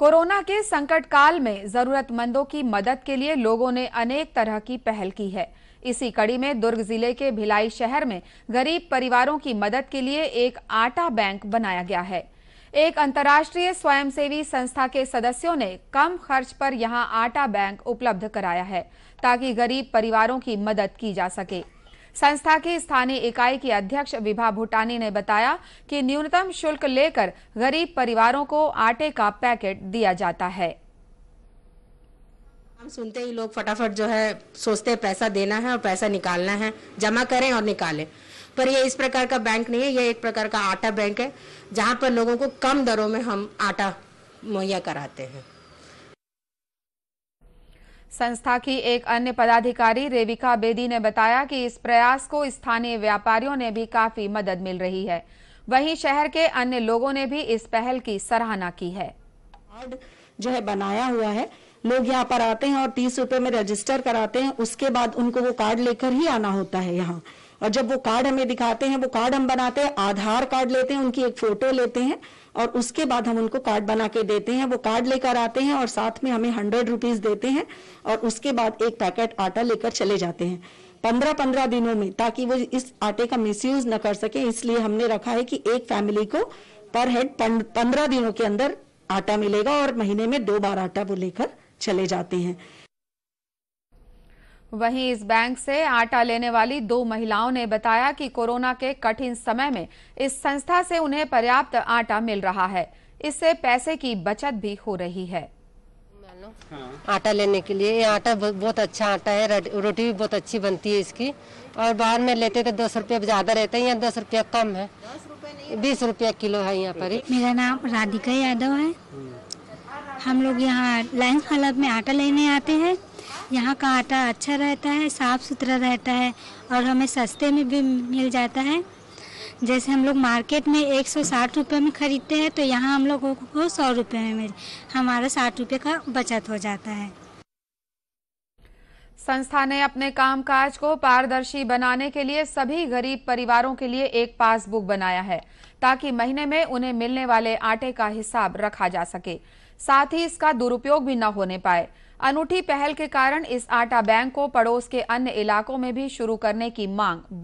corona के संकट काल में जरूरतमंदों की मदद के लिए लोगों ने अनेक तरह की पहल की है इसी कड़ी में दुर्ग जिले के भिलाई शहर में गरीब परिवारों की मदद के लिए एक आटा बैंक बनाया गया है एक अंतर्राष्ट्रीय स्वयंसेवी संस्था के सदस्यों ने कम खर्च पर यहां आटा बैंक उपलब्ध कराया है ताकि गरीब परिवारों की मदद की जा सके संस्था की स्थानीय इकाई की अध्यक्ष विभा भूटानी ने बताया कि न्यूनतम शुल्क लेकर गरीब परिवारों को आटे का पैकेट दिया जाता है हम सुनते ही लोग फटाफट जो है सोचते हैं पैसा देना है और पैसा निकालना है जमा करें और निकालें पर ये इस प्रकार का बैंक नहीं है ये एक प्रकार का आटा बैंक है जहाँ पर लोगों को कम दरों में हम आटा मुहैया कराते हैं संस्था की एक अन्य पदाधिकारी रेविका बेदी ने बताया कि इस प्रयास को स्थानीय व्यापारियों ने भी काफी मदद मिल रही है वहीं शहर के अन्य लोगों ने भी इस पहल की सराहना की है जो है बनाया हुआ है लोग यहाँ पर आते हैं और तीस रूपए में रजिस्टर कराते हैं उसके बाद उनको वो कार्ड लेकर ही आना होता है यहाँ और जब वो कार्ड हमें दिखाते हैं वो कार्ड हम बनाते हैं आधार कार्ड लेते हैं उनकी एक फोटो लेते हैं और उसके बाद हम उनको कार्ड बना के देते हैं वो कार्ड लेकर आते हैं और साथ में हमें हंड्रेड रुपीज देते हैं और उसके बाद एक पैकेट आटा लेकर चले जाते हैं पंद्रह पंद्रह दिनों में ताकि वो इस आटे का मिसयूज न कर सके इसलिए हमने रखा है कि एक फैमिली को पर हेड पंद्रह दिनों के अंदर आटा मिलेगा और महीने में दो बार आटा वो लेकर चले जाते हैं वहीं इस बैंक से आटा लेने वाली दो महिलाओं ने बताया कि कोरोना के कठिन समय में इस संस्था से उन्हें पर्याप्त आटा मिल रहा है इससे पैसे की बचत भी हो रही है आटा लेने के लिए ये आटा बहुत अच्छा आटा है रोटी भी बहुत अच्छी बनती है इसकी और बाहर में लेते तो दस रुपया ज्यादा रहते हैं यहाँ दस रुपया कम है बीस रुपया किलो है यहाँ पर मेरा नाम राधिका यादव है हम लोग यहाँ लाइन हालत में आटा लेने आते हैं यहाँ का आटा अच्छा रहता है साफ़ सुथरा रहता है और हमें सस्ते में भी मिल जाता है जैसे हम लोग मार्केट में एक सौ साठ में ख़रीदते हैं तो यहाँ हम लोगों को सौ रुपये में मिल हमारा साठ रुपये का बचत हो जाता है संस्था ने अपने कामकाज को पारदर्शी बनाने के लिए सभी गरीब परिवारों के लिए एक पासबुक बनाया है ताकि महीने में उन्हें मिलने वाले आटे का हिसाब रखा जा सके साथ ही इसका दुरुपयोग भी न होने पाए अनूठी पहल के कारण इस आटा बैंक को पड़ोस के अन्य इलाकों में भी शुरू करने की मांग